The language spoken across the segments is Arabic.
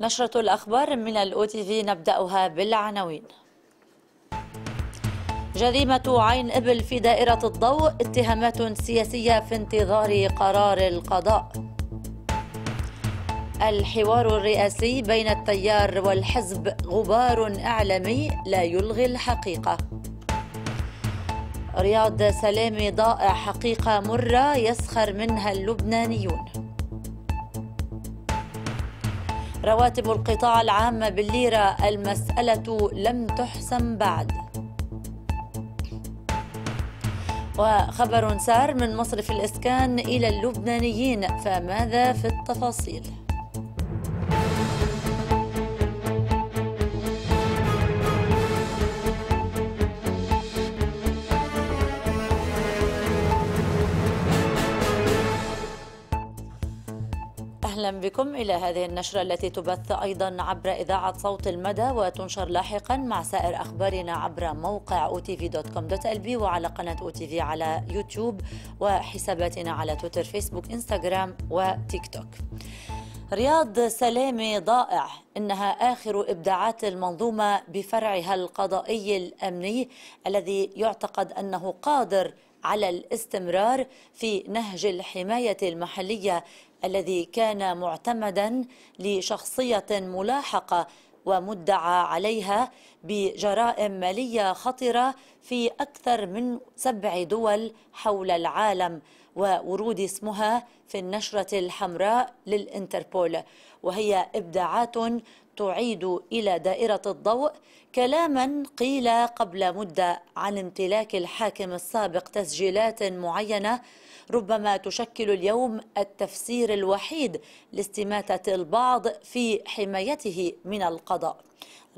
نشرة الأخبار من الأو تي في نبدأها بالعناوين جريمة عين إبل في دائرة الضوء اتهامات سياسية في انتظار قرار القضاء الحوار الرئاسي بين التيار والحزب غبار إعلامي لا يلغي الحقيقة رياض سلامي ضائع حقيقة مرة يسخر منها اللبنانيون رواتب القطاع العام بالليرة المسألة لم تحسم بعد وخبر سار من مصرف الإسكان إلى اللبنانيين فماذا في التفاصيل؟ أهلا بكم إلى هذه النشرة التي تبث أيضا عبر إذاعة صوت المدى وتنشر لاحقا مع سائر أخبارنا عبر موقع otv.com.lb وعلى قناة otv على يوتيوب وحساباتنا على تويتر فيسبوك إنستغرام وتيك توك رياض سلامة ضائع إنها آخر إبداعات المنظومة بفرعها القضائي الأمني الذي يعتقد أنه قادر على الاستمرار في نهج الحمايه المحليه الذي كان معتمدا لشخصية ملاحقة ومدعى عليها بجرائم مالية خطرة في أكثر من سبع دول حول العالم وورود اسمها في النشرة الحمراء للإنتربول وهي إبداعات تعيد إلى دائرة الضوء كلاما قيل قبل مدة عن امتلاك الحاكم السابق تسجيلات معينة ربما تشكل اليوم التفسير الوحيد لاستماتة البعض في حمايته من القضاء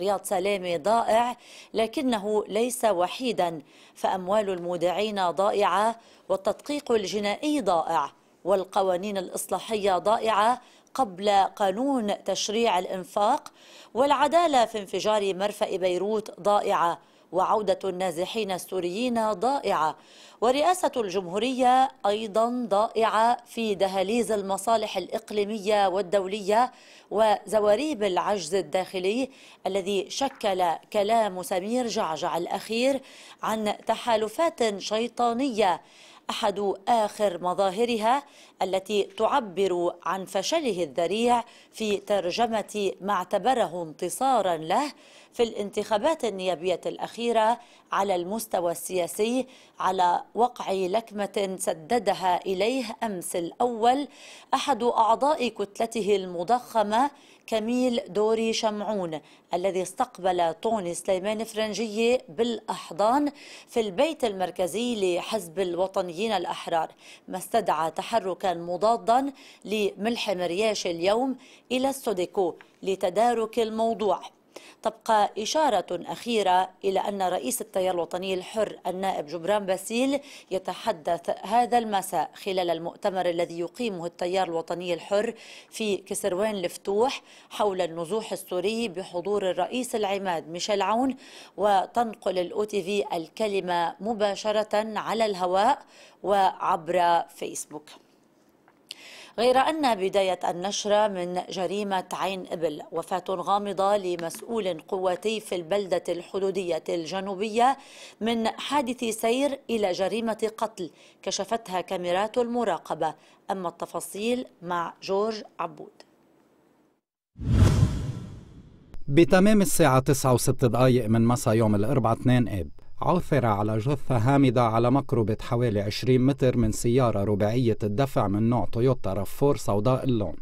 رياض سلامي ضائع لكنه ليس وحيدا فأموال المودعين ضائعة والتدقيق الجنائي ضائع والقوانين الإصلاحية ضائعة قبل قانون تشريع الإنفاق والعدالة في انفجار مرفأ بيروت ضائعة وعودة النازحين السوريين ضائعة ورئاسة الجمهورية أيضا ضائعة في دهاليز المصالح الإقليمية والدولية وزواريب العجز الداخلي الذي شكل كلام سمير جعجع الأخير عن تحالفات شيطانية احد اخر مظاهرها التي تعبر عن فشله الذريع في ترجمه ما اعتبره انتصارا له في الانتخابات النيابية الأخيرة على المستوى السياسي على وقع لكمة سددها إليه أمس الأول أحد أعضاء كتلته المضخمة كميل دوري شمعون الذي استقبل طوني سليمان فرنجية بالأحضان في البيت المركزي لحزب الوطنيين الأحرار ما استدعى تحركا مضادا لملحم رياش اليوم إلى السوديكو لتدارك الموضوع تبقى إشارة أخيرة إلى أن رئيس التيار الوطني الحر النائب جبران باسيل يتحدث هذا المساء خلال المؤتمر الذي يقيمه التيار الوطني الحر في كسروان الفتوح حول النزوح السوري بحضور الرئيس العماد ميشيل عون وتنقل الأو تي في الكلمة مباشرة على الهواء وعبر فيسبوك غير أن بداية النشرة من جريمة عين إبل وفاة غامضة لمسؤول قواتي في البلدة الحدودية الجنوبية من حادث سير إلى جريمة قتل كشفتها كاميرات المراقبة أما التفاصيل مع جورج عبود بتمام الساعة 9 و6 دقايق من مساء يوم الأربعاء 2 آب عثر على جثة هامدة على مقربة حوالي 20 متر من سيارة رباعية الدفع من نوع تويوتا رفور سوداء اللون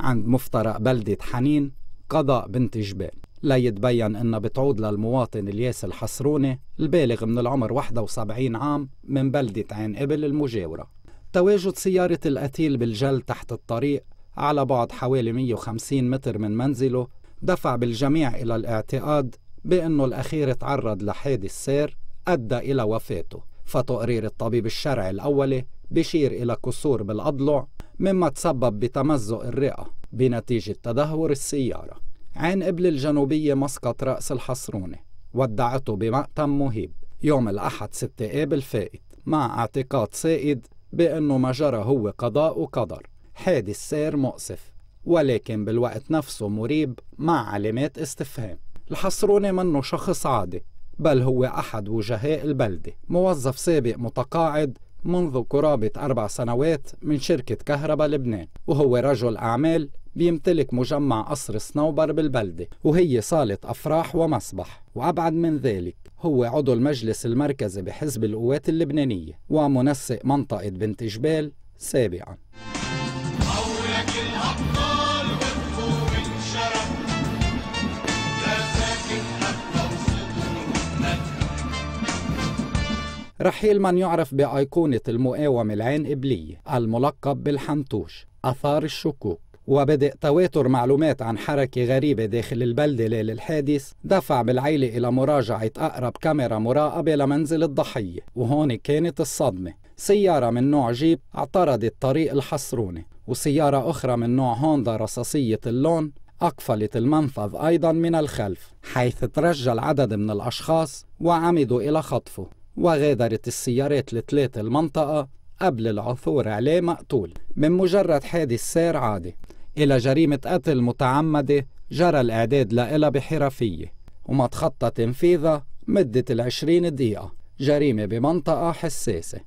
عند مفترق بلدة حنين قضاء بنت جبال لا يتبين انها بتعود للمواطن الياس الحسروني البالغ من العمر 71 عام من بلدة عين قبل المجاورة تواجد سيارة القتيل بالجل تحت الطريق على بعد حوالي 150 متر من منزله دفع بالجميع إلى الاعتقاد بأنه الأخير تعرض لحادث سير أدى إلى وفاته فتقرير الطبيب الشرعي الأولي بشير إلى كسور بالأضلع مما تسبب بتمزق الرئة بنتيجة تدهور السيارة عين قبل الجنوبية مسقط رأس الحصروني ودعته بمأتم مهيب يوم الأحد 6 آب الفائت مع اعتقاد سائد بأنه ما جرى هو قضاء وقدر حادث سير مؤسف ولكن بالوقت نفسه مريب مع علامات استفهام الحصروني منه شخص عادي بل هو أحد وجهاء البلدة موظف سابق متقاعد منذ قرابة أربع سنوات من شركة كهرباء لبنان وهو رجل أعمال بيمتلك مجمع قصر صنوبر بالبلدة وهي صالة أفراح ومسبح وأبعد من ذلك هو عضو المجلس المركزي بحزب القوات اللبنانية ومنسق منطقة بنت جبال سابقاً رحيل من يعرف بأيقونة المقاومة العين قبلية الملقب بالحنتوش أثار الشكوك وبدء تواتر معلومات عن حركة غريبة داخل البلدة ليل الحادث دفع بالعيلة إلى مراجعة أقرب كاميرا مراقبة لمنزل الضحية وهون كانت الصدمة سيارة من نوع جيب اعترضت طريق الحصرونة وسيارة أخرى من نوع هوندا رصاصية اللون أقفلت المنفذ أيضا من الخلف حيث ترجى العدد من الأشخاص وعمدوا إلى خطفه وغادرت السيارات الثلاثة المنطقة قبل العثور عليه مقتول من مجرد حادث سير عادي إلى جريمة قتل متعمدة جرى الإعداد لها بحرفية وما تخطى تنفيذها مدة العشرين دقيقة جريمة بمنطقة حساسة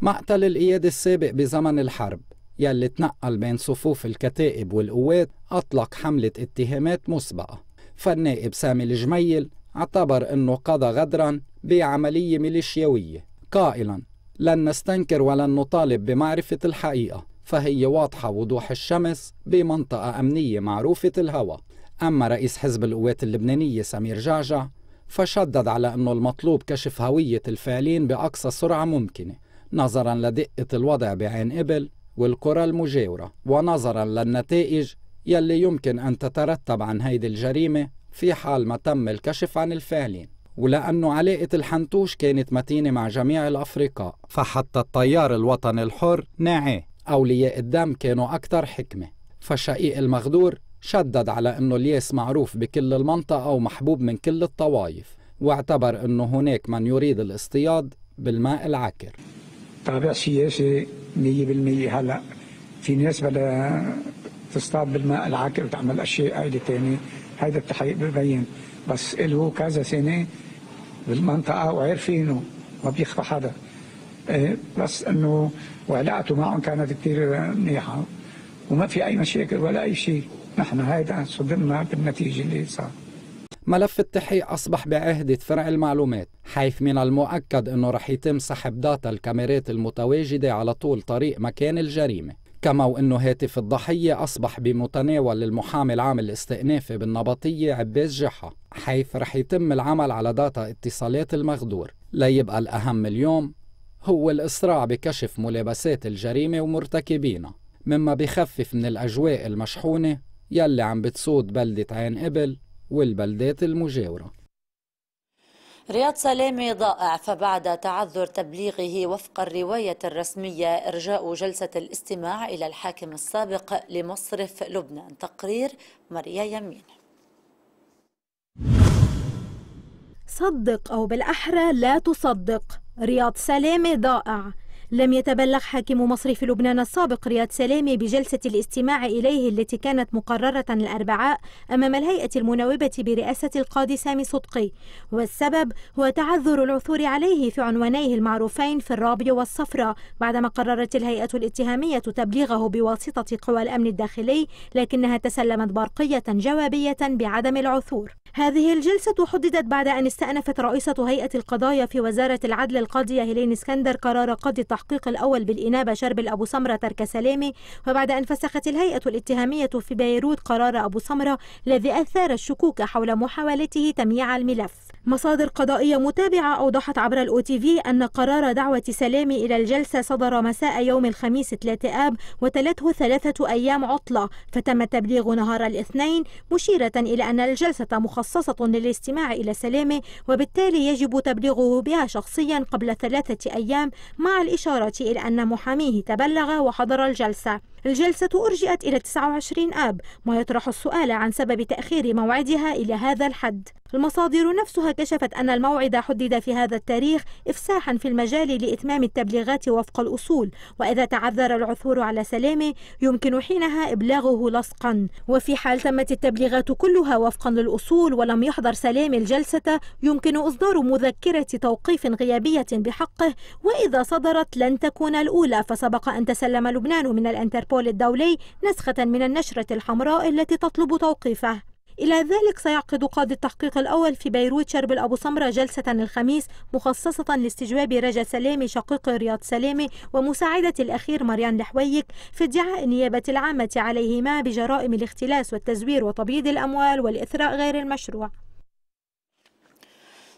مقتل القيادي السابق بزمن الحرب يلي تنقل بين صفوف الكتائب والقوات أطلق حملة اتهامات مسبقة فالنائب سامي الجميل اعتبر أنه قضى غدرا بعملية ميليشياوية قائلا لن نستنكر ولن نطالب بمعرفة الحقيقة فهي واضحة وضوح الشمس بمنطقة أمنية معروفة الهوى أما رئيس حزب القوات اللبنانية سمير جعجع فشدد على أنه المطلوب كشف هوية الفاعلين بأقصى سرعة ممكنة نظرا لدقة الوضع بعين إبل والقرى المجاورة ونظرا للنتائج يلي يمكن أن تترتب عن هيدي الجريمة في حال ما تم الكشف عن الفاعلين ولأنه علاقة الحنتوش كانت متينة مع جميع الأفرقاء فحتى التيار الوطني الحر ناعيه أولياء الدم كانوا أكثر حكمة فشقيق المغدور شدد على أنه الياس معروف بكل المنطقة ومحبوب من كل الطوائف واعتبر أنه هناك من يريد الاصطياد بالماء العكر طابع سياسي 100% هلا في ناس بدها تصطاد بالماء العكر وتعمل اشياء عادي ثانيه هذا التحقيق ببين بس له كذا سنة بالمنطقة وعارفينه ما بيخفى حدا إيه، بس انه وعلاقته معهم كانت كثير منيحة وما في اي مشاكل ولا اي شيء نحن هيدا صدمنا بالنتيجة اللي صار ملف التحقيق أصبح بعهدة فرع المعلومات حيث من المؤكد أنه رح يتم سحب داتا الكاميرات المتواجدة على طول طريق مكان الجريمة كما وانه هاتف الضحيه اصبح بمتناول المحامي العام الاستئنافي بالنبطيه عباس جحا حيث رح يتم العمل على داتا اتصالات المغدور ليبقى الاهم اليوم هو الاسراع بكشف ملابسات الجريمه ومرتكبينها مما بخفف من الاجواء المشحونه يلي عم بتصود بلده عين قبل والبلدات المجاوره رياض سلامي ضائع فبعد تعذر تبليغه وفق الرواية الرسمية إرجاء جلسة الاستماع إلى الحاكم السابق لمصرف لبنان تقرير ماريا يمين صدق أو بالأحرى لا تصدق رياض سلامة ضائع لم يتبلغ حاكم مصر في لبنان السابق رياض سلامي بجلسة الاستماع إليه التي كانت مقررة الأربعاء أمام الهيئة المناوبة برئاسة القاضي سامي صدقي والسبب هو تعذر العثور عليه في عنوانيه المعروفين في الرابي والصفراء بعدما قررت الهيئة الاتهامية تبليغه بواسطة قوى الأمن الداخلي لكنها تسلمت برقية جوابية بعدم العثور هذه الجلسة حددت بعد أن استأنفت رئيسة هيئة القضايا في وزارة العدل القاضية هيلين اسكندر قرار قاضي التحقيق الأول بالإنابة شربل أبو سمرة ترك سلامي وبعد أن فسخت الهيئة الاتهامية في بيروت قرار أبو سمرة الذي أثار الشكوك حول محاولته تمييع الملف مصادر قضائية متابعة أوضحت عبر الأو تي في أن قرار دعوة سلامي إلى الجلسة صدر مساء يوم الخميس 3 آب وتلته ثلاثة أيام عطلة فتم تبليغ نهار الاثنين مشيرة إلى أن الجلسة مخصصة مخصصة للاستماع إلى سلامه وبالتالي يجب تبليغه بها شخصيا قبل ثلاثة أيام مع الإشارة إلى أن محاميه تبلغ وحضر الجلسة الجلسة أرجئت إلى 29 آب ما يطرح السؤال عن سبب تأخير موعدها إلى هذا الحد المصادر نفسها كشفت أن الموعد حدد في هذا التاريخ إفساحا في المجال لإتمام التبليغات وفق الأصول وإذا تعذر العثور على سلامه يمكن حينها إبلاغه لصقا وفي حال تمت التبليغات كلها وفقا للأصول ولم يحضر سلام الجلسة يمكن إصدار مذكرة توقيف غيابية بحقه وإذا صدرت لن تكون الأولى فسبق أن تسلم لبنان من الأنتربريز الإنتربول الدولي نسخة من النشرة الحمراء التي تطلب توقيفه إلى ذلك سيعقد قاضي التحقيق الأول في بيروت شرب الأبو سمرة جلسة الخميس مخصصة لاستجواب رجا سلامي شقيق رياض سلامي ومساعدة الأخير مريان لحويك في ادعاء النيابة العامة عليهما بجرائم الاختلاس والتزوير وتبييض الأموال والإثراء غير المشروع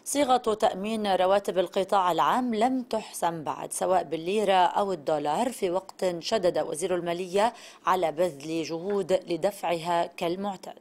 صيغة تأمين رواتب القطاع العام لم تحسم بعد سواء بالليرة أو الدولار في وقت شدد وزير المالية على بذل جهود لدفعها كالمعتاد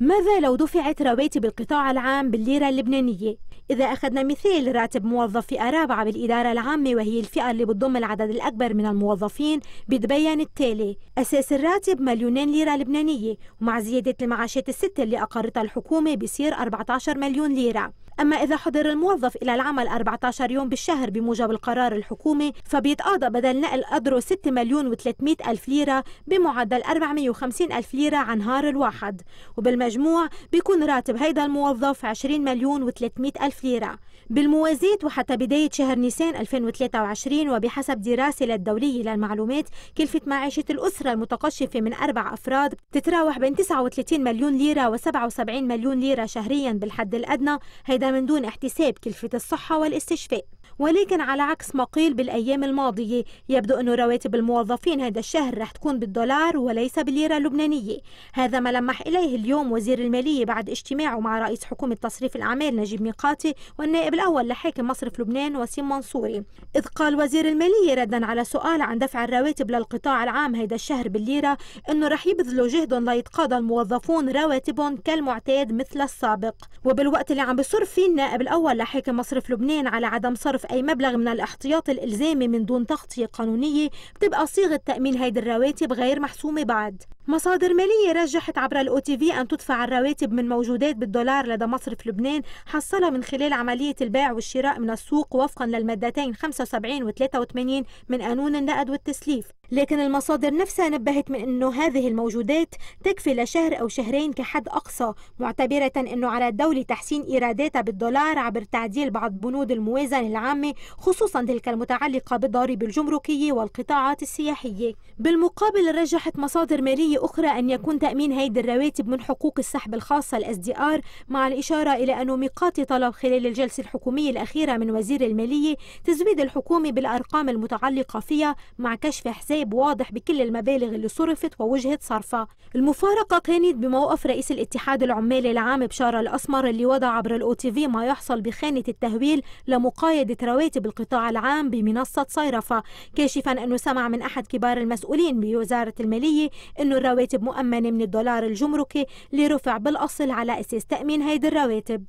ماذا لو دفعت رواتب القطاع العام بالليرة اللبنانية؟ إذا أخذنا مثال راتب موظف فئة رابعة بالإدارة العامة وهي الفئة اللي بتضم العدد الأكبر من الموظفين بتبين التالي أساس الراتب مليونين ليرة لبنانية ومع زيادة المعاشات الستة اللي أقرتها الحكومة بصير 14 مليون ليرة أما إذا حضر الموظف إلى العمل 14 يوم بالشهر بموجب القرار الحكومي فبيتقاضى بدل نقل قدره 6 مليون و300 ألف ليرة بمعدل 450 ألف ليرة عن نهار الواحد وبالمجموع بيكون راتب هيدا الموظف 20 مليون و300 ألف ليرة بالموازيد وحتى بداية شهر نيسان 2023 وبحسب دراسة للدولية للمعلومات كلفة معيشة الأسرة المتقشفة من أربع أفراد تتراوح بين 39 مليون ليرة و77 مليون ليرة شهريا بالحد الأدنى هيدا من دون احتساب كلفة الصحة والاستشفاء ولكن على عكس ما قيل بالايام الماضيه يبدو انه رواتب الموظفين هذا الشهر رح تكون بالدولار وليس بالليره اللبنانيه هذا ما لمح اليه اليوم وزير الماليه بعد اجتماعه مع رئيس حكومه تصريف الاعمال نجيب ميقاتي والنائب الاول لحاكم مصرف لبنان وسيم منصوري اذ قال وزير الماليه ردا على سؤال عن دفع الرواتب للقطاع العام هذا الشهر بالليره انه رح يبذلوا جهد ليتقاضى الموظفون رواتبهم كالمعتاد مثل السابق وبالوقت اللي عم بصرف فيه النائب الاول لحاكم مصرف لبنان على عدم صرف استهداف أي مبلغ من الاحتياط الإلزامي من دون تغطية قانونية بتبقى صيغة تأمين هيدي الرواتب غير محسومة بعد مصادر مالية رجحت عبر الأو تي في أن تدفع الرواتب من موجودات بالدولار لدى مصرف لبنان حصلها من خلال عملية البيع والشراء من السوق وفقا للمادتين 75 و 83 من قانون النقد والتسليف لكن المصادر نفسها نبهت من أنه هذه الموجودات تكفي لشهر أو شهرين كحد أقصى معتبرة أنه على الدولة تحسين إيراداتها بالدولار عبر تعديل بعض بنود الموازنة العامة خصوصا تلك المتعلقة بالضريبة الجمركية والقطاعات السياحية بالمقابل رجحت مصادر مالية أي أخرى أن يكون تأمين هيدي الرواتب من حقوق السحب الخاصة الاس دي ار مع الإشارة إلى أنه ميقات طلب خلال الجلسة الحكومية الأخيرة من وزير المالية تزويد الحكومة بالأرقام المتعلقة فيها مع كشف حساب واضح بكل المبالغ اللي صرفت ووجهة صرفها المفارقة كانت بموقف رئيس الاتحاد العمالي العام بشارة الأسمر اللي وضع عبر الأو تي في ما يحصل بخانة التهويل لمقايدة رواتب القطاع العام بمنصة صيرفة كاشفا أنه سمع من أحد كبار المسؤولين بوزارة المالية أنه الرواتب مؤمنة من الدولار الجمركي اللي رفع بالأصل على أساس تأمين هيدي الرواتب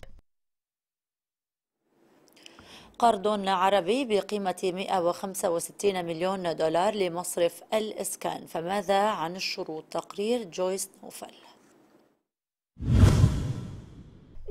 قرض عربي بقيمة 165 مليون دولار لمصرف الإسكان فماذا عن الشروط تقرير جويس نوفل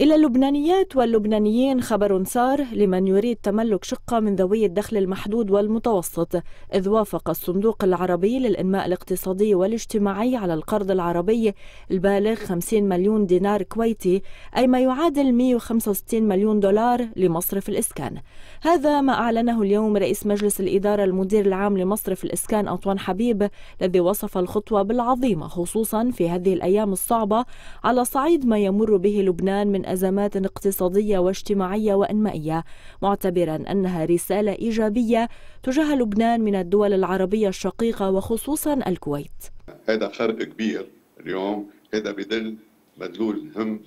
إلى اللبنانيات واللبنانيين خبر سار لمن يريد تملك شقة من ذوي الدخل المحدود والمتوسط إذ وافق الصندوق العربي للإنماء الاقتصادي والاجتماعي على القرض العربي البالغ 50 مليون دينار كويتي أي ما يعادل 165 مليون دولار لمصرف الإسكان هذا ما أعلنه اليوم رئيس مجلس الإدارة المدير العام لمصرف الإسكان أنطوان حبيب الذي وصف الخطوة بالعظيمة خصوصا في هذه الأيام الصعبة على صعيد ما يمر به لبنان من من أزمات اقتصادية واجتماعية وأنمائية معتبرا أنها رسالة إيجابية تجاه لبنان من الدول العربية الشقيقة وخصوصا الكويت هذا فرق كبير اليوم هذا بدل مدلول هم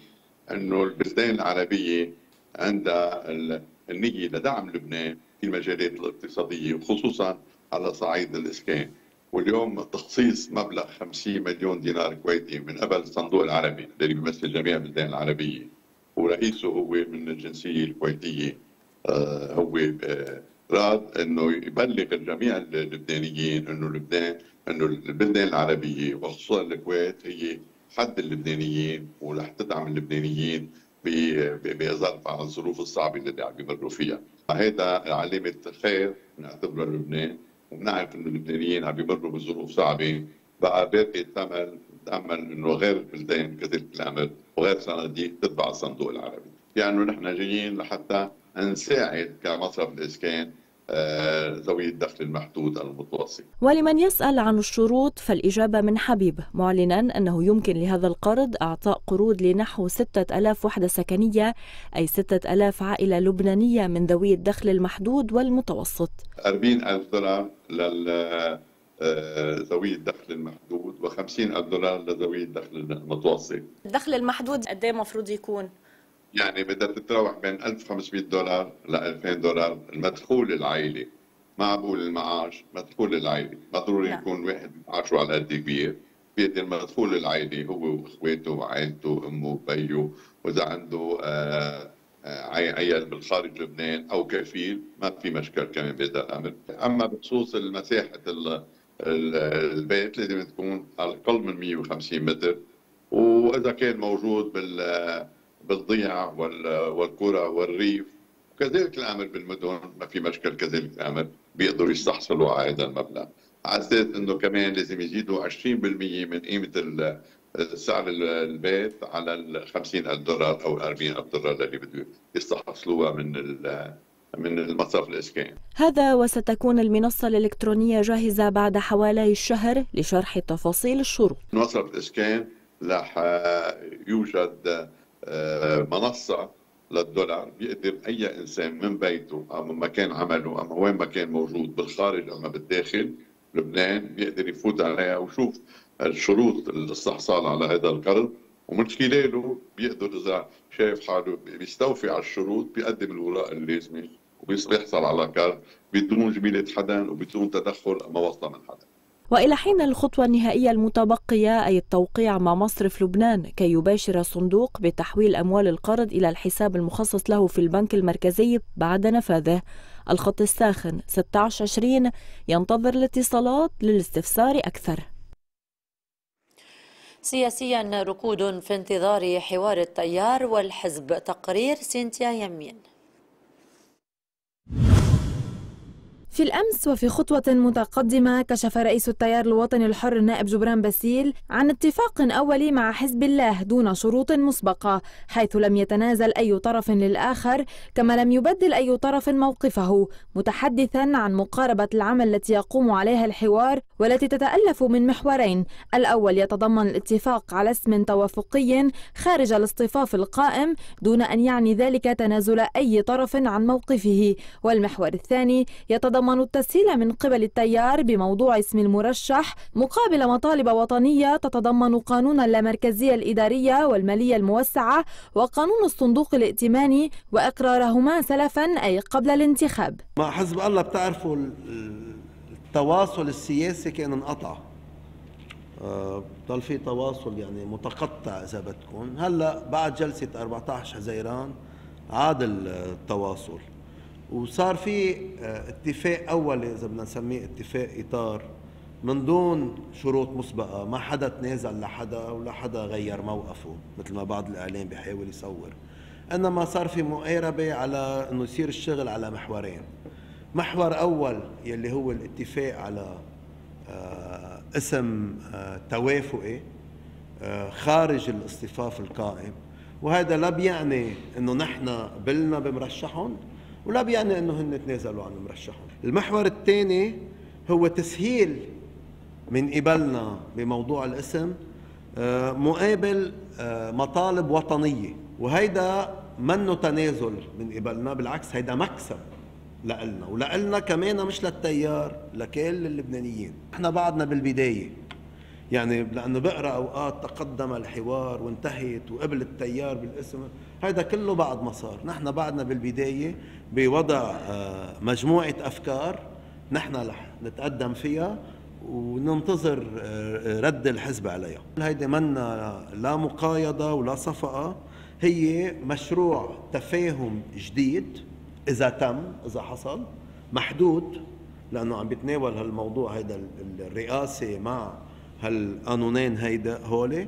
أنه البلدان العربية عندها النية لدعم لبنان في المجالات الاقتصادية وخصوصا على صعيد الإسكان واليوم تخصيص مبلغ 50 مليون دينار كويتي من قبل الصندوق العربي اللي بيمثل جميع البلدان العربيه ورئيسه هو من الجنسيه الكويتيه آه، هو آه، راد انه يبلغ الجميع اللبنانيين انه لبنان انه لبنان العربيه وخصوصا الكويت هي حد اللبنانيين ورح تدعم اللبنانيين بظرف عن الظروف الصعبه اللي عم يمروا فيها. هيدا علامه خير بنعتبرها لبنان وبنعرف انه اللبنانيين عم يمروا بظروف صعبه بقى باقي الثمن نتامل انه غير البلدان كذلك الامر وغير صناديق تتبع الصندوق العربي، يعني نحن جايين لحتى نساعد كمصرف الاسكان آه، ذوي الدخل المحدود المتوسط ولمن يسأل عن الشروط فالإجابة من حبيب معلنا أنه يمكن لهذا القرض أعطاء قروض لنحو 6000 وحدة سكنية أي 6000 عائلة لبنانية من ذوي الدخل المحدود والمتوسط 40000 دولار لل آه، ذوي الدخل المحدود و50 ألف دولار لذوي الدخل المتوسط الدخل المحدود قد ايه المفروض يكون؟ يعني بدها تتراوح بين 1500 دولار ل 2000 دولار المدخول العائلي ما بقول المعاش مدخول العائلي ما ضروري نعم. يكون واحد معاشه على قد كبير بيد المدخول العائلي هو واخواته وعائلته امه وبيه واذا عنده آه, آه، عيال بالخارج لبنان او كفيل ما في مشكل كمان بهذا الامر اما بخصوص المساحه البيت لازم تكون على الاقل من 150 متر واذا كان موجود بال بالضيع والقرى والريف وكذلك الامر بالمدن ما في مشكل كذلك الامر بيقدروا يستحصلوا على هذا المبلغ على اساس انه كمان لازم يزيدوا 20% من قيمه سعر البيت على ال 50000 دولار او ال 40000 دولار اللي بده يستحصلوها من من المصرف الإسكان هذا وستكون المنصة الإلكترونية جاهزة بعد حوالي الشهر لشرح تفاصيل الشروط مصرف الإسكان راح آه، يوجد آه، منصة للدولار بيقدر أي إنسان من بيته أو من مكان عمله أو وين ما كان موجود بالخارج أو بالداخل لبنان بيقدر يفوت عليها ويشوف الشروط الاستحصال على هذا القرض ومن خلاله بيقدر إذا شايف حاله بيستوفي على الشروط بيقدم الوراق اللازمة ويحصل على كار بدون جميلة حدا وبدون تدخل ما من حدا وإلى حين الخطوة النهائية المتبقية أي التوقيع مع مصرف لبنان كي يباشر الصندوق بتحويل أموال القرض إلى الحساب المخصص له في البنك المركزي بعد نفاذه الخط الساخن 1620 ينتظر الاتصالات للاستفسار أكثر سياسيا ركود في انتظار حوار التيار والحزب تقرير سينتيا يمين في الأمس وفي خطوة متقدمة كشف رئيس التيار الوطني الحر النائب جبران باسيل عن اتفاق أولي مع حزب الله دون شروط مسبقة حيث لم يتنازل أي طرف للآخر كما لم يبدل أي طرف موقفه متحدثا عن مقاربة العمل التي يقوم عليها الحوار والتي تتألف من محورين الأول يتضمن الاتفاق على اسم توافقي خارج الاصطفاف القائم دون أن يعني ذلك تنازل أي طرف عن موقفه والمحور الثاني يتضمن التسهيل من قبل التيار بموضوع اسم المرشح مقابل مطالب وطنية تتضمن قانون اللامركزية الإدارية والمالية الموسعة وقانون الصندوق الائتماني وإقرارهما سلفا أي قبل الانتخاب مع حزب الله بتعرفوا التواصل السياسي كان انقطع آه، ضل في تواصل يعني متقطع اذا بدكم هلا بعد جلسه 14 حزيران عاد التواصل وصار في آه، اتفاق اولي اذا بدنا نسميه اتفاق اطار من دون شروط مسبقه ما حدا تنازل لحدا ولا حدا غير موقفه مثل ما بعض الاعلام بيحاول يصور انما صار في مقاربه على انه يصير الشغل على محورين محور أول يلي هو الاتفاق على آه، اسم آه، توافقي آه، خارج الاصطفاف القائم وهذا لا بيعني انه نحن قبلنا بمرشحهم ولا بيعني انه هن تنازلوا عن مرشحهم المحور الثاني هو تسهيل من قبلنا بموضوع الاسم مقابل مطالب وطنيه وهيدا منه تنازل من قبلنا بالعكس هيدا مكسب لنا ولنا كمان مش للتيار لكل اللبنانيين احنا بعدنا بالبدايه يعني لانه بقرا اوقات تقدم الحوار وانتهت وقبل التيار بالاسم هذا كله بعد ما صار نحن بعدنا بالبدايه بوضع آه، مجموعه افكار نحن رح نتقدم فيها وننتظر آه، رد الحزب عليها هيدي منا لا مقايضه ولا صفقه هي مشروع تفاهم جديد اذا تم اذا حصل محدود لانه عم بيتناول هالموضوع هيدا الرئاسه مع هالقانونين هيدا هولي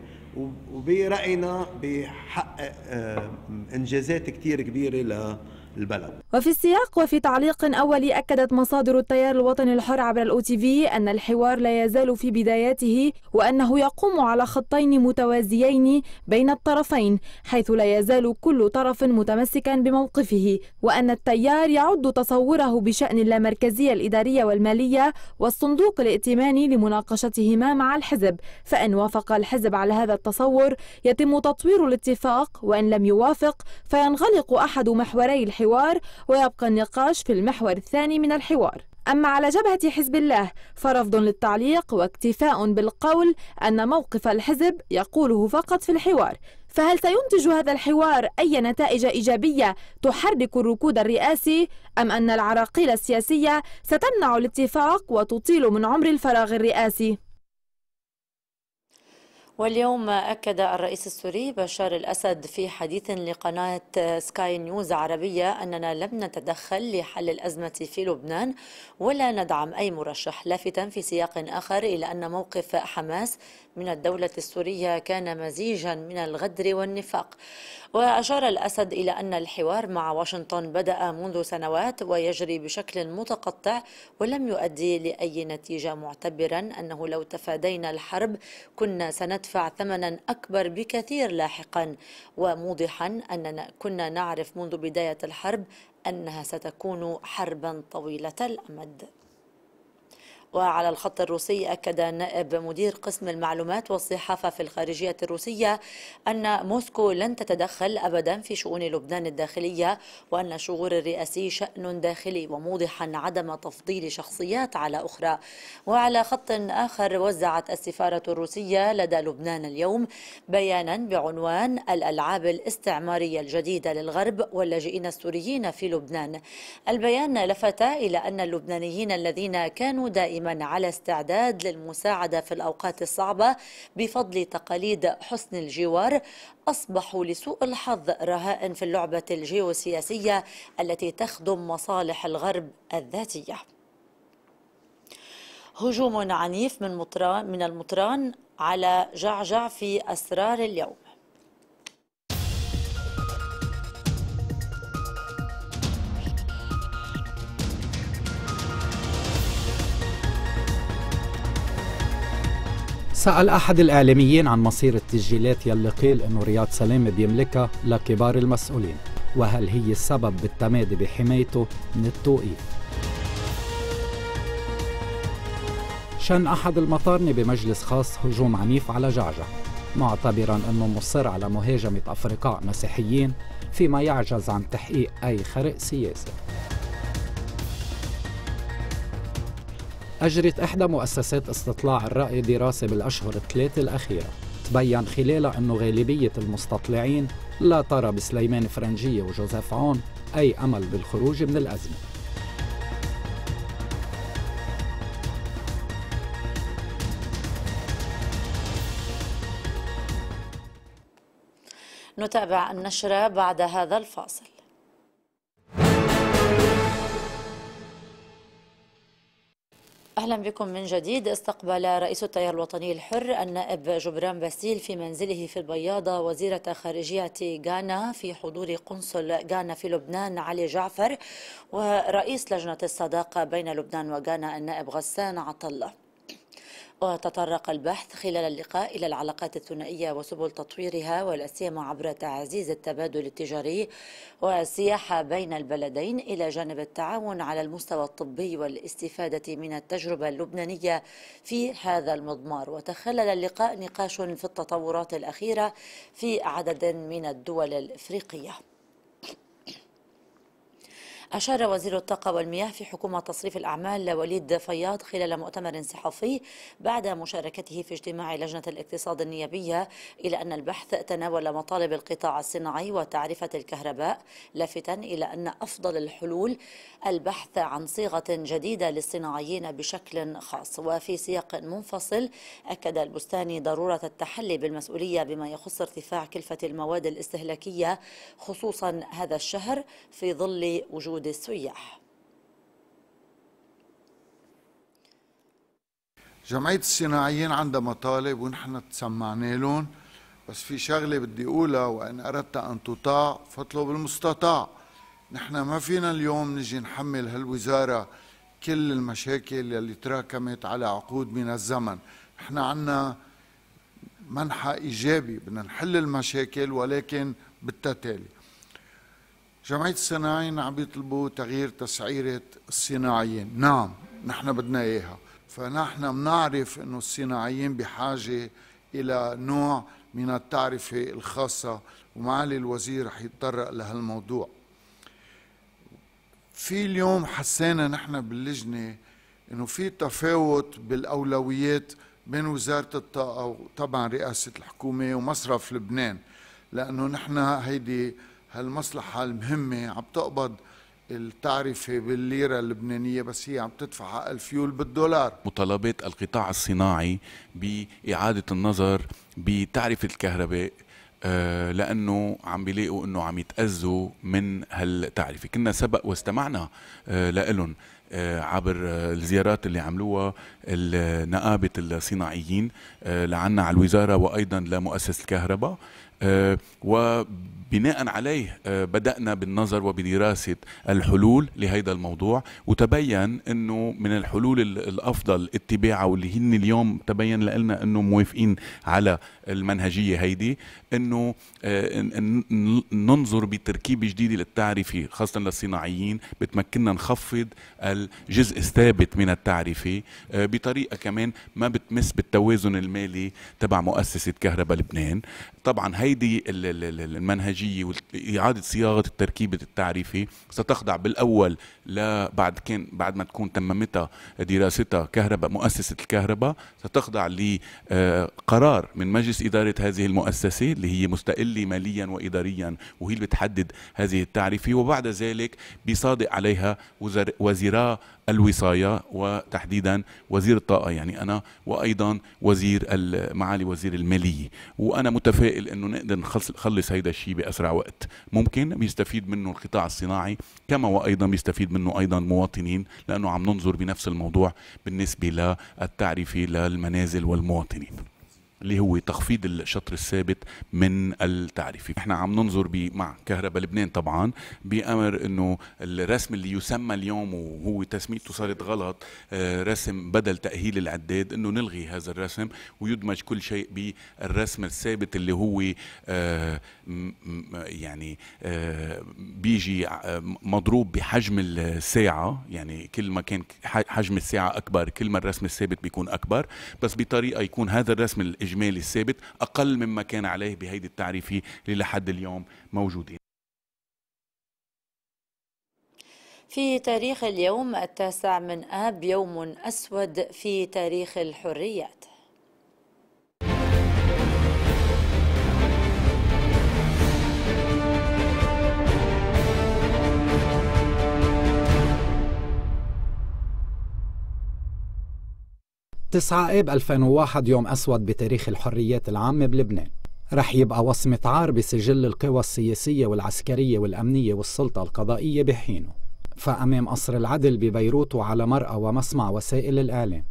وبراينا بحقق آه، انجازات كثير كبيره ل البلد وفي السياق وفي تعليق أولي أكدت مصادر التيار الوطني الحر عبر الأو تي في أن الحوار لا يزال في بداياته وأنه يقوم على خطين متوازيين بين الطرفين حيث لا يزال كل طرف متمسكا بموقفه وأن التيار يعد تصوره بشأن اللامركزية الإدارية والمالية والصندوق الائتماني لمناقشتهما مع الحزب فإن وافق الحزب على هذا التصور يتم تطوير الاتفاق وإن لم يوافق فينغلق أحد محوري الحوار الحوار ويبقى النقاش في المحور الثاني من الحوار أما على جبهة حزب الله فرفض للتعليق واكتفاء بالقول أن موقف الحزب يقوله فقط في الحوار فهل سينتج هذا الحوار أي نتائج إيجابية تحرك الركود الرئاسي أم أن العراقيل السياسية ستمنع الاتفاق وتطيل من عمر الفراغ الرئاسي؟ واليوم أكد الرئيس السوري بشار الأسد في حديث لقناة سكاي نيوز عربية أننا لم نتدخل لحل الأزمة في لبنان ولا ندعم أي مرشح لافتا في سياق آخر إلى أن موقف حماس من الدولة السورية كان مزيجا من الغدر والنفاق وأشار الأسد إلى أن الحوار مع واشنطن بدأ منذ سنوات ويجري بشكل متقطع ولم يؤدي لأي نتيجة معتبرا أنه لو تفادينا الحرب كنا سندفع ثمنا أكبر بكثير لاحقا وموضحا أننا كنا نعرف منذ بداية الحرب أنها ستكون حربا طويلة الأمد وعلى الخط الروسي أكد نائب مدير قسم المعلومات والصحافة في الخارجية الروسية أن موسكو لن تتدخل أبدا في شؤون لبنان الداخلية وأن الشغور الرئاسي شأن داخلي وموضحا عدم تفضيل شخصيات على أخرى وعلى خط آخر وزعت السفارة الروسية لدى لبنان اليوم بيانا بعنوان الألعاب الاستعمارية الجديدة للغرب واللاجئين السوريين في لبنان البيان لفت إلى أن اللبنانيين الذين كانوا دائما دائما على استعداد للمساعدة في الأوقات الصعبة بفضل تقاليد حسن الجوار أصبحوا لسوء الحظ رهائن في اللعبة الجيوسياسية التي تخدم مصالح الغرب الذاتية هجوم عنيف من, مطران من المطران على جعجع في أسرار اليوم سأل أحد الإعلاميين عن مصير التسجيلات يلي قيل إنه رياض سلامة بيملكها لكبار المسؤولين وهل هي السبب بالتمادي بحمايته من التوقيف شن أحد المطارنة بمجلس خاص هجوم عنيف على جعجع معتبرا أنه مصر على مهاجمة أفرقاء مسيحيين فيما يعجز عن تحقيق أي خرق سياسي أجرت إحدى مؤسسات استطلاع الرأي دراسة بالأشهر الثلاثة الأخيرة تبين خلالها أنه غالبية المستطلعين لا ترى بسليمان فرنجية وجوزيف عون أي أمل بالخروج من الأزمة نتابع النشرة بعد هذا الفاصل أهلا بكم من جديد استقبل رئيس التيار الوطني الحر النائب جبران باسيل في منزله في البياضة وزيرة خارجية غانا في حضور قنصل غانا في لبنان علي جعفر ورئيس لجنة الصداقة بين لبنان وغانا النائب غسان عطله وتطرق البحث خلال اللقاء إلى العلاقات الثنائية وسبل تطويرها والأسيما عبر تعزيز التبادل التجاري والسياحة بين البلدين إلى جانب التعاون على المستوى الطبي والاستفادة من التجربة اللبنانية في هذا المضمار وتخلل اللقاء نقاش في التطورات الأخيرة في عدد من الدول الإفريقية أشار وزير الطاقة والمياه في حكومة تصريف الأعمال وليد فياض خلال مؤتمر صحفي بعد مشاركته في اجتماع لجنة الاقتصاد النيابية إلى أن البحث تناول مطالب القطاع الصناعي وتعرفة الكهرباء لافتا إلى أن أفضل الحلول البحث عن صيغة جديدة للصناعيين بشكل خاص وفي سياق منفصل أكد البستاني ضرورة التحلي بالمسؤولية بما يخص ارتفاع كلفة المواد الاستهلاكية خصوصا هذا الشهر في ظل وجود وجود السياح جمعية الصناعيين عندها مطالب ونحن تسمعنا لهم بس في شغلة بدي أقولها وإن أردت أن تطاع فاطلب المستطاع نحن ما فينا اليوم نجي نحمل هالوزارة كل المشاكل اللي تراكمت على عقود من الزمن نحن عنا منحى إيجابي بدنا نحل المشاكل ولكن بالتتالي جمعية الصناعيين عم يطلبوا تغيير تسعيرة الصناعيين نعم نحن بدنا إياها فنحن بنعرف أنه الصناعيين بحاجة إلى نوع من التعرفة الخاصة ومعالي الوزير رح يتطرق لهالموضوع في اليوم حسينا نحن باللجنة أنه في تفاوت بالأولويات بين وزارة الطاقة وطبعا رئاسة الحكومة ومصرف لبنان لأنه نحن هيدي هالمصلحة المهمة عم تقبض التعرفة بالليرة اللبنانية بس هي عم تدفع حق الفيول بالدولار مطالبات القطاع الصناعي بإعادة النظر بتعرفة الكهرباء آه، لانه عم بيلاقوا انه عم يتاذوا من هالتعرفه، كنا سبق واستمعنا آه، لهم آه، عبر الزيارات اللي عملوها نقابه الصناعيين لعنا على الوزاره وايضا لمؤسسه الكهرباء وب بناء عليه آه، بدأنا بالنظر وبدراسة الحلول لهذا الموضوع وتبين أنه من الحلول الأفضل اتباعها واللي هن اليوم تبين لنا أنه موافقين على المنهجية هيدي أنه آه، ننظر بتركيبة جديدة للتعرفة خاصة للصناعيين بتمكننا نخفض الجزء الثابت من التعرفة آه، بطريقة كمان ما بتمس بالتوازن المالي تبع مؤسسة كهرباء لبنان طبعا هيدي المنهجية الانتاجيه واعاده صياغه التركيبه التعريفي ستخضع بالاول لبعد كان بعد ما تكون تممتها دراستها كهرباء مؤسسه الكهرباء ستخضع لقرار آه، من مجلس اداره هذه المؤسسه اللي هي مستقله ماليا واداريا وهي اللي بتحدد هذه التعريفه وبعد ذلك بيصادق عليها وزراء الوصاية وتحديدا وزير الطاقة يعني أنا وأيضا وزير معالي وزير المالية وأنا متفائل أنه نقدر نخلص هيدا الشيء بأسرع وقت ممكن بيستفيد منه القطاع الصناعي كما وأيضا بيستفيد منه أيضا مواطنين لأنه عم ننظر بنفس الموضوع بالنسبة للتعرفة للمنازل والمواطنين اللي هو تخفيض الشطر الثابت من التعريفي احنا عم ننظر مع كهرباء لبنان طبعا بامر انه الرسم اللي يسمى اليوم وهو تسميته صارت غلط آه، رسم بدل تاهيل العداد انه نلغي هذا الرسم ويدمج كل شيء بالرسم الثابت اللي هو آه، يعني آه، بيجي مضروب بحجم الساعه يعني كل ما كان حجم الساعه اكبر كل ما الرسم الثابت بيكون اكبر بس بطريقه يكون هذا الرسم إجمالي الثابت أقل مما كان عليه بهيدي التعريفه اللي لحد اليوم موجودين في تاريخ اليوم التاسع من آب يوم أسود في تاريخ الحريات 9 آب 2001 يوم أسود بتاريخ الحريات العامة بلبنان رح يبقى وصمة عار بسجل القوى السياسية والعسكرية والأمنية والسلطة القضائية بحينه فأمام قصر العدل ببيروت وعلى مرأى ومسمع وسائل الإعلام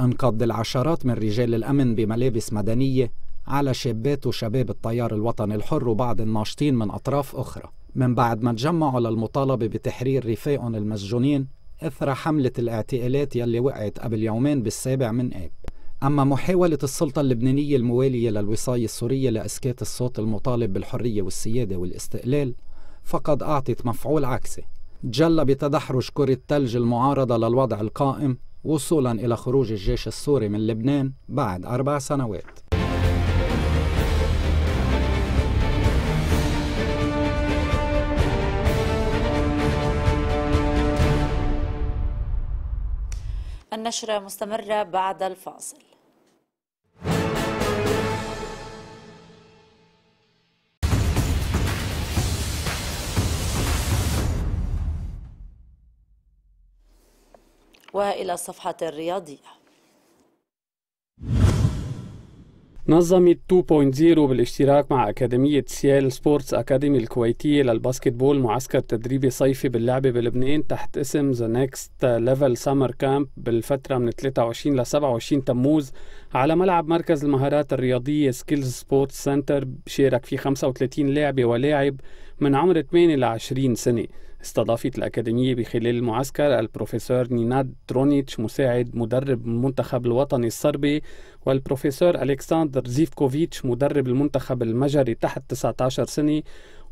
انقض العشرات من رجال الأمن بملابس مدنية على شابات وشباب التيار الوطني الحر وبعض الناشطين من أطراف أخرى من بعد ما تجمعوا للمطالبة بتحرير رفاقهم المسجونين اثر حمله الاعتقالات يلي وقعت قبل يومين بالسابع من اب أما محاولة السلطة اللبنانية الموالية للوصاية السورية لإسكات الصوت المطالب بالحرية والسيادة والاستقلال فقد أعطت مفعول عكسي تجلى بتدحرج كرة ثلج المعارضة للوضع القائم وصولا إلى خروج الجيش السوري من لبنان بعد أربع سنوات النشرة مستمرة بعد الفاصل والى الصفحه الرياضيه نظمت 2.0 بالاشتراك مع أكاديمية سيال سبورتس أكاديمي الكويتية للباسكتبول معسكر تدريبي صيفي باللعبة بلبنان تحت اسم ذا نيكست ليفل سمر كامب بالفترة من 23 ل 27 تموز على ملعب مركز المهارات الرياضية سكيلز سبورتس سنتر شارك فيه 35 لاعبة ولاعب من عمر 8 ل 20 سنة استضافت الأكاديمية بخلال المعسكر البروفيسور نيناد ترونيتش مساعد مدرب المنتخب الوطني الصربي والبروفيسور ألكسندر زيفكوفيتش مدرب المنتخب المجري تحت 19 سنة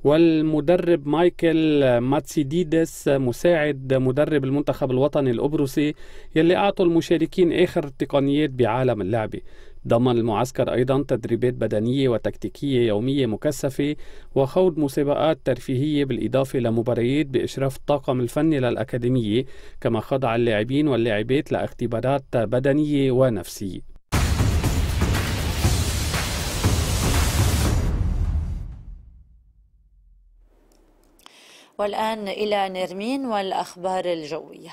والمدرب مايكل ماتسيديدس مساعد مدرب المنتخب الوطني الأبروسي يلي أعطوا المشاركين آخر التقنيات بعالم اللعبة ضمن المعسكر أيضا تدريبات بدنية وتكتيكية يومية مكثفة وخوض مسابقات ترفيهية بالإضافة لمباريات بإشراف الطاقم الفني للأكاديمية كما خضع اللاعبين واللاعبات لاختبارات بدنية ونفسية والآن إلى نرمين والأخبار الجوية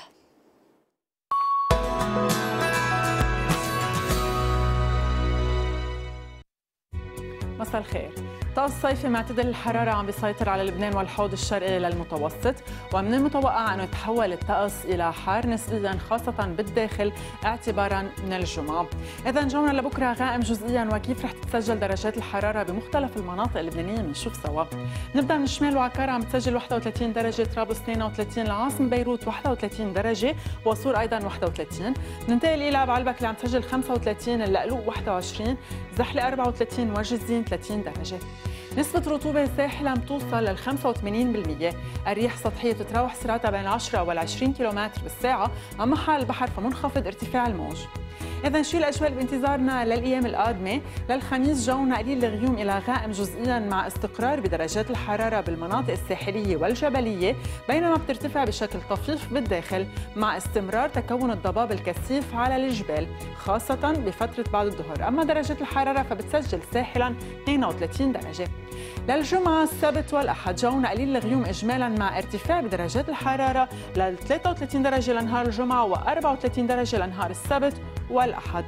مساء الخير طقس صيفي معتدل الحرارة عم بيسيطر على لبنان والحوض الشرقي للمتوسط ومن المتوقع أنه يتحول الطقس إلى حار نسبيا خاصة بالداخل اعتبارا من الجمعة إذا جونا لبكرة غائم جزئيا وكيف رح تتسجل درجات الحرارة بمختلف المناطق اللبنانية بنشوف سوا نبدأ من الشمال وعكار عم تسجل 31 درجة طرابلس 32 العاصمة بيروت 31 درجة وصور أيضا 31 ننتقل إلى بعلبك اللي عم تسجل 35 اللقلوق 21 زحلة 34 وجزين 30 درجة نسبة رطوبة عم توصل لل 85% الريح سطحية تتراوح سرعتها بين 10 وال 20 كم بالساعة أما حال البحر فمنخفض ارتفاع الموج إذا شو الأجواء بانتظارنا للأيام القادمة للخميس جونا قليل الغيوم إلى غائم جزئيا مع استقرار بدرجات الحرارة بالمناطق الساحلية والجبلية بينما بترتفع بشكل طفيف بالداخل مع استمرار تكون الضباب الكثيف على الجبال خاصة بفترة بعد الظهر أما درجات الحرارة فبتسجل ساحلا 32 درجة للجمعة السبت والأحد جونا قليل الغيوم إجمالا مع ارتفاع بدرجات الحرارة لل 33 درجة لنهار الجمعة و 34 درجة لنهار السبت والأحد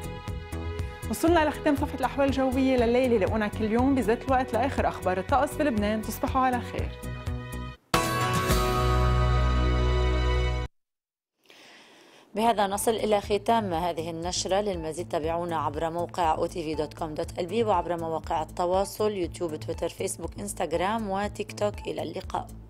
وصلنا لختام صفحة الأحوال الجوية لليلة لقونا كل يوم بذات الوقت لآخر أخبار الطقس في لبنان تصبحوا على خير بهذا نصل إلى ختام هذه النشرة للمزيد تابعونا عبر موقع otv.com.lb وعبر مواقع التواصل يوتيوب تويتر فيسبوك إنستغرام وتيك توك إلى اللقاء